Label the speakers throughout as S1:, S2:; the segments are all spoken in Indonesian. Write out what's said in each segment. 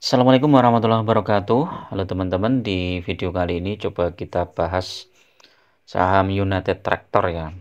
S1: Assalamualaikum warahmatullahi wabarakatuh Halo teman-teman di video kali ini coba kita bahas saham United Tractor ya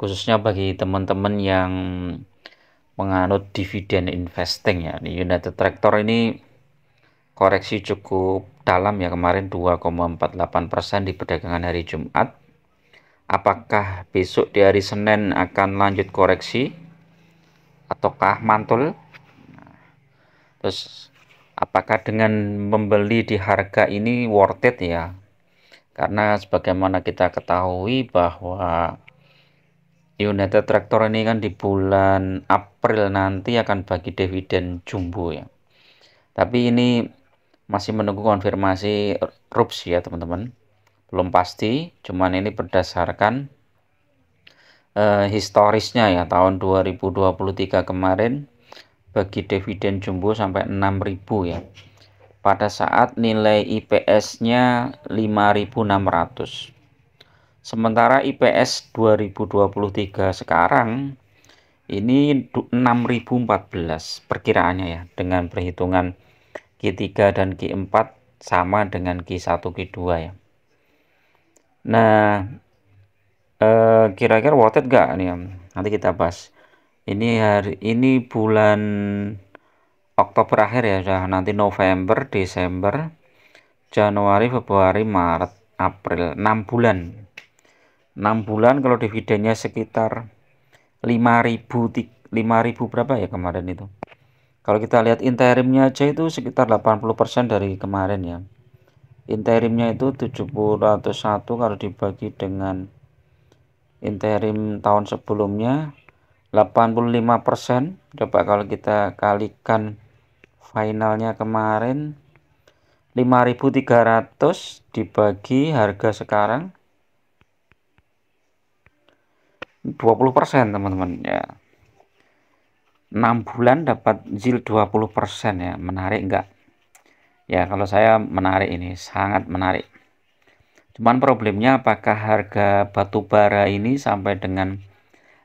S1: khususnya bagi teman-teman yang menganut dividen investing ya di United Tractor ini koreksi cukup dalam ya kemarin 2,48% di perdagangan hari Jumat apakah besok di hari Senin akan lanjut koreksi ataukah mantul nah, terus apakah dengan membeli di harga ini worth it ya karena sebagaimana kita ketahui bahwa United Tractor ini kan di bulan April nanti akan bagi dividen jumbo ya tapi ini masih menunggu konfirmasi RUPS ya teman-teman belum pasti cuman ini berdasarkan uh, historisnya ya tahun 2023 kemarin bagi dividen jumbo sampai 6000 ya pada saat nilai IPS nya 5600 sementara IPS 2023 sekarang ini 6014 perkiraannya ya dengan perhitungan Q3 dan Q4 sama dengan Q1 Q2 ya nah eh, kira-kira eh, worth it gak nih nanti kita bahas ini hari ini bulan Oktober akhir ya sudah nanti November Desember Januari Februari Maret April 6 bulan 6 bulan kalau dividennya sekitar 5000 5000 berapa ya kemarin itu kalau kita lihat interimnya aja itu sekitar 80% dari kemarin ya interimnya itu 701 kalau dibagi dengan interim tahun sebelumnya 85% coba kalau kita kalikan finalnya kemarin 5300 dibagi harga sekarang 20% teman-teman ya 6 bulan dapat zil 20% ya menarik enggak ya kalau saya menarik ini sangat menarik cuman problemnya apakah harga batu bara ini sampai dengan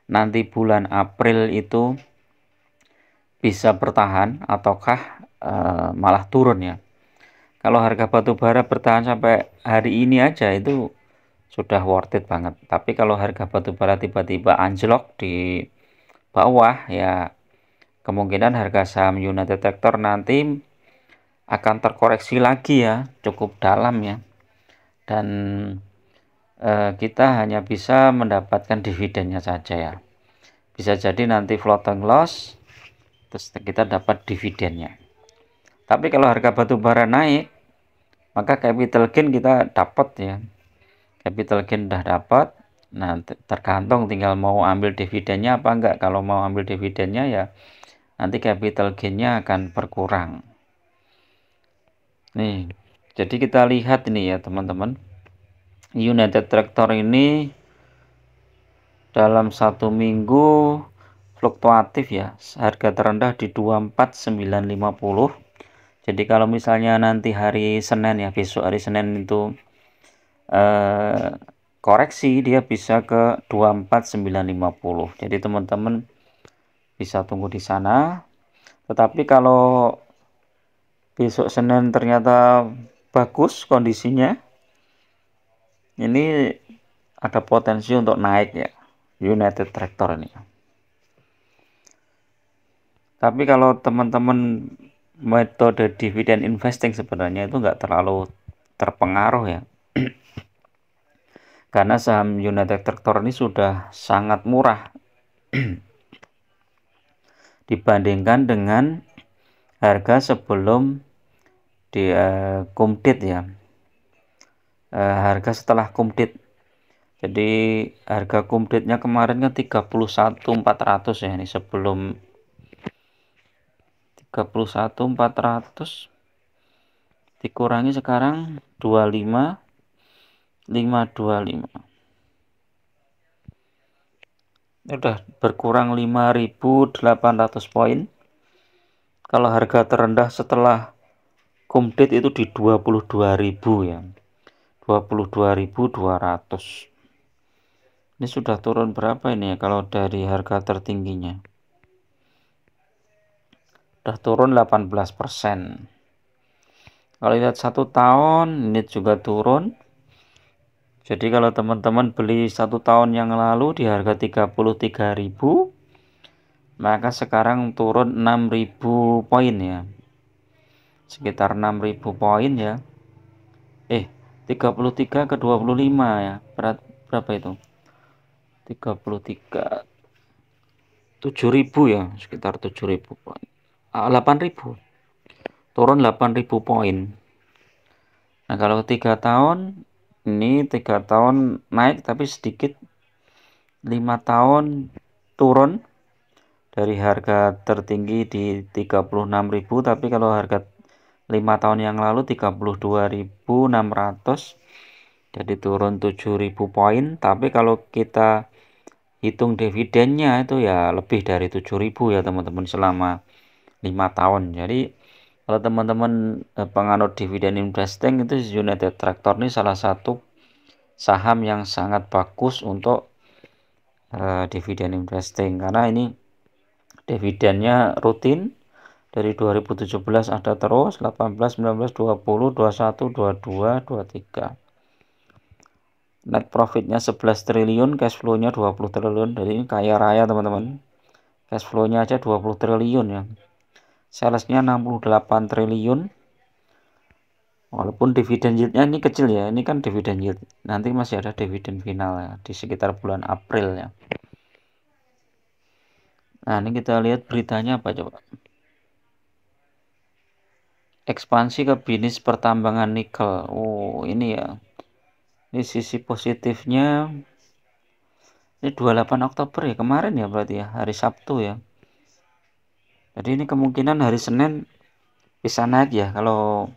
S1: nanti bulan April itu bisa bertahan ataukah e, malah turun ya. Kalau harga batu bara bertahan sampai hari ini aja itu sudah worth it banget. Tapi kalau harga batu bara tiba-tiba anjlok di bawah ya kemungkinan harga saham United Tractor nanti akan terkoreksi lagi ya, cukup dalam ya. Dan Eh, kita hanya bisa mendapatkan dividennya saja ya bisa jadi nanti floating loss terus kita dapat dividennya tapi kalau harga batubara naik maka capital gain kita dapat ya capital gain udah dapat nah tergantung tinggal mau ambil dividennya apa enggak kalau mau ambil dividennya ya nanti capital gainnya akan berkurang nih jadi kita lihat ini ya teman-teman United Tractor ini dalam satu minggu fluktuatif ya harga terendah di 24950 jadi kalau misalnya nanti hari Senin ya besok hari Senin itu eh, koreksi dia bisa ke 24950 jadi teman-teman bisa tunggu di sana tetapi kalau besok Senin ternyata bagus kondisinya ini ada potensi untuk naik ya United Tractor ini tapi kalau teman-teman metode dividend investing sebenarnya itu nggak terlalu terpengaruh ya karena saham United Tractor ini sudah sangat murah dibandingkan dengan harga sebelum di uh, ya uh, harga setelah kumdit jadi harga kumditnya kemarin kan 31.400 ya ini sebelum 31.400 dikurangi sekarang 25 525 udah berkurang 5.800 poin kalau harga terendah setelah kumdit itu di 22.000 ya 22.200 ini sudah turun berapa ini ya kalau dari harga tertingginya sudah turun 18% kalau lihat satu tahun ini juga turun jadi kalau teman-teman beli satu tahun yang lalu di harga 33.000 maka sekarang turun 6.000 poin ya sekitar 6.000 poin ya eh 33 ke 25 ya berat berapa itu 33 7000 ya sekitar 7000 poin 8000 ah, turun 8000 poin Nah kalau tiga tahun ini tiga tahun naik tapi sedikit lima tahun turun dari harga tertinggi di 36.000 tapi kalau harga 5 tahun yang lalu 32.600 jadi turun 7.000 poin tapi kalau kita hitung dividennya itu ya lebih dari 7.000 ya teman-teman selama 5 tahun jadi kalau teman-teman eh, penganut dividen investing itu United Tractor ini salah satu saham yang sangat bagus untuk uh, dividen investing karena ini dividennya rutin dari 2017 ada terus 18 19 20 21 22 23 net profitnya 11 triliun cash flow-nya 20 triliun Dari ini kaya raya teman-teman hmm. cash flow-nya aja 20 triliun ya salesnya 68 triliun walaupun dividen nya ini kecil ya ini kan dividen yield nanti masih ada dividen final ya di sekitar bulan April ya nah ini kita lihat beritanya apa coba ekspansi ke bisnis pertambangan nikel. Oh, ini ya. Ini sisi positifnya. Ini 28 Oktober ya, kemarin ya berarti ya, hari Sabtu ya. Jadi ini kemungkinan hari Senin bisa naik ya kalau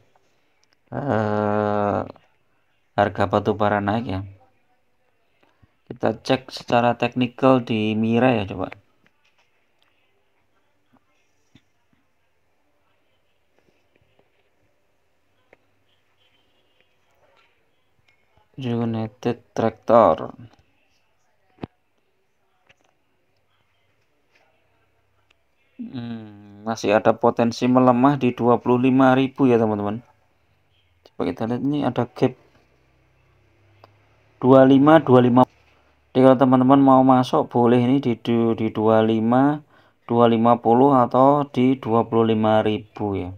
S1: eh, harga batu bara naik ya. Kita cek secara teknikal di Mira ya coba. United Tractor hmm, masih ada potensi melemah di 25.000 ya teman-teman coba kita lihat ini ada gap 25 25 jadi kalau teman-teman mau masuk boleh ini di di 25 250 atau di 25.000 ya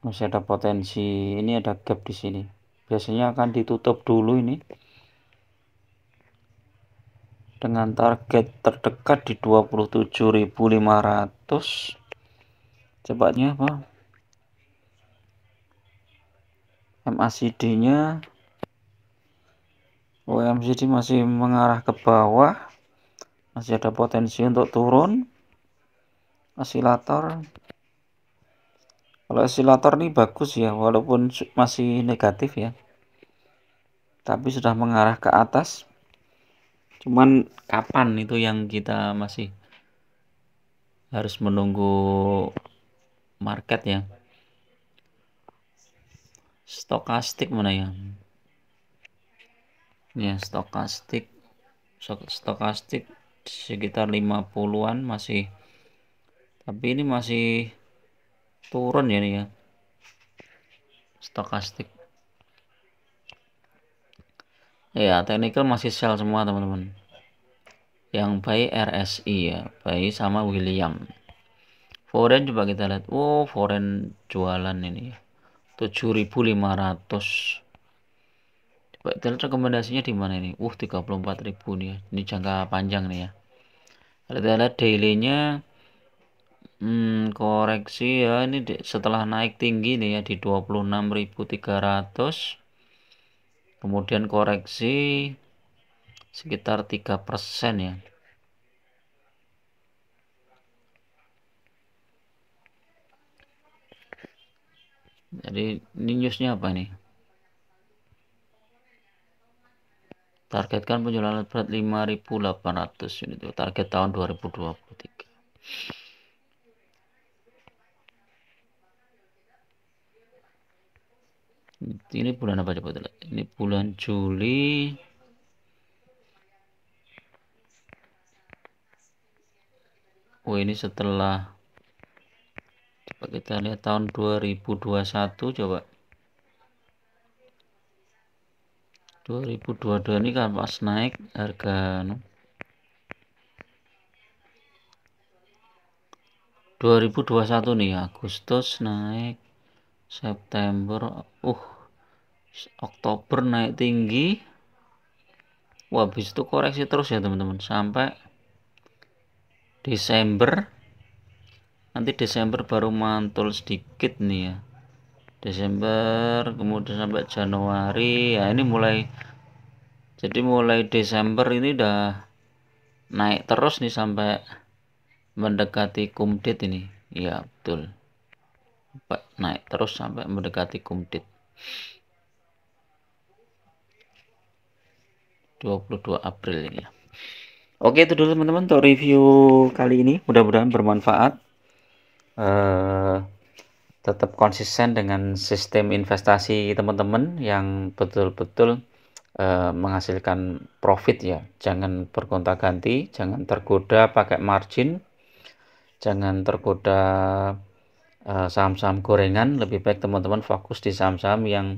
S1: masih ada potensi ini ada gap di sini biasanya akan ditutup dulu ini dengan target terdekat di 27.500 cepatnya apa MACD nya OMCD masih mengarah ke bawah masih ada potensi untuk turun osilator kalau oscillator ini bagus ya walaupun masih negatif ya tapi sudah mengarah ke atas cuman kapan itu yang kita masih harus menunggu market ya stokastik mana ya ya stokastik stokastik sekitar 50-an masih tapi ini masih turun ya nih ya stokastik ya technical masih sell semua teman-teman yang baik RSI ya baik sama William foreign coba kita lihat oh foreign jualan ini ya 7500 coba kita lihat rekomendasinya di mana ini uh 34000 nih ya. ini jangka panjang nih ya kita lihat daily nya Hmm, koreksi ya ini di, setelah naik tinggi nih ya di 26.300 kemudian koreksi sekitar 3% ya jadi ini newsnya apa nih targetkan penjualan berat 5.800 unit target tahun 2023 ini bulan apa coba ini bulan Juli oh ini setelah coba kita lihat tahun 2021 coba 2022 ini kan pas naik harga 2021 anu. nih Agustus naik September uh Oktober naik tinggi wah habis itu koreksi terus ya teman-teman sampai Desember nanti Desember baru mantul sedikit nih ya Desember kemudian sampai Januari ya ini mulai jadi mulai Desember ini udah naik terus nih sampai mendekati kumdit ini ya betul naik terus sampai mendekati kumdit 22 April ini ya. Oke itu dulu teman-teman untuk review kali ini mudah-mudahan bermanfaat uh, tetap konsisten dengan sistem investasi teman-teman yang betul-betul uh, menghasilkan profit ya jangan bergonta ganti jangan tergoda pakai margin jangan tergoda eh, saham-saham uh, gorengan lebih baik teman-teman fokus di saham-saham yang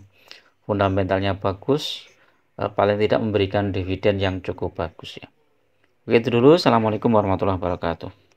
S1: fundamentalnya bagus Eh, paling tidak memberikan dividen yang cukup bagus ya. Begitu dulu. Assalamualaikum warahmatullahi wabarakatuh.